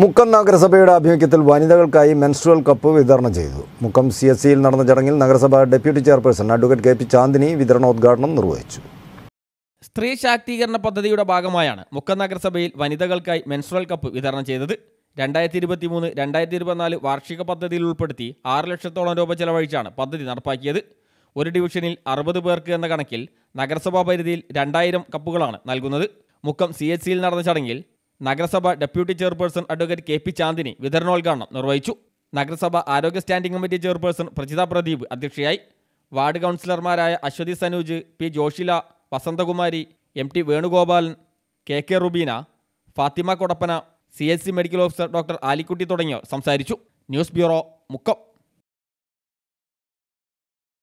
മുക്കം നഗരസഭയുടെ ആഭിമുഖ്യത്തിൽ വനിതകൾക്കായി menstrual cup വിതരണം ചെയ്തു മുക്കം സി എസ് സിയിൽ നടന്ന ചടങ്ങിൽ നഗരസഭ deputy chairperson advocate K P Chandini വിതരണോദ്ഘാടനം നിർവഹിച്ചു സ്ത്രീ ശാക്തീകരണ പദ്ധതിയുടെ ഭാഗമായാണ് മുക്കം നഗരസഭയിൽ വനിതകൾക്കായി മെൻസ്ട്രൽ കപ്പ് വിതരണം ചെയ്തത് രണ്ടായിരത്തി ഇരുപത്തി മൂന്ന് രണ്ടായിരത്തി ഇരുപത്തിനാല് വാർഷിക പദ്ധതിയിൽ ഉൾപ്പെടുത്തി ആറ് ലക്ഷത്തോളം രൂപ ചെലവഴിച്ചാണ് പദ്ധതി നടപ്പാക്കിയത് ഒരു ഡിവിഷനിൽ അറുപത് പേർക്ക് എന്ന കണക്കിൽ നഗരസഭാ പരിധിയിൽ രണ്ടായിരം കപ്പുകളാണ് നൽകുന്നത് മുക്കം സി എച്ച് സിയിൽ നടന്ന ചടങ്ങിൽ നഗരസഭ deputy chairperson advocate K P Chandini വിതരണോദ്ഘാടനം നിർവഹിച്ചു നഗരസഭ ആരോഗ്യ standing committee chairperson Prajitha Pradeep അധ്യക്ഷയായി വാർഡ് കൗൺസിലർമാരായ Aswathi Sanuj P Joshila Vasanthakumari M T Venugopalan K K Rubeena Fathima Kodappana C S C medical officer doctor Alikutty തുടങ്ങിയവർ സംസാരിച്ചു ന്യൂസ് ബ്യൂറോ മുക്കം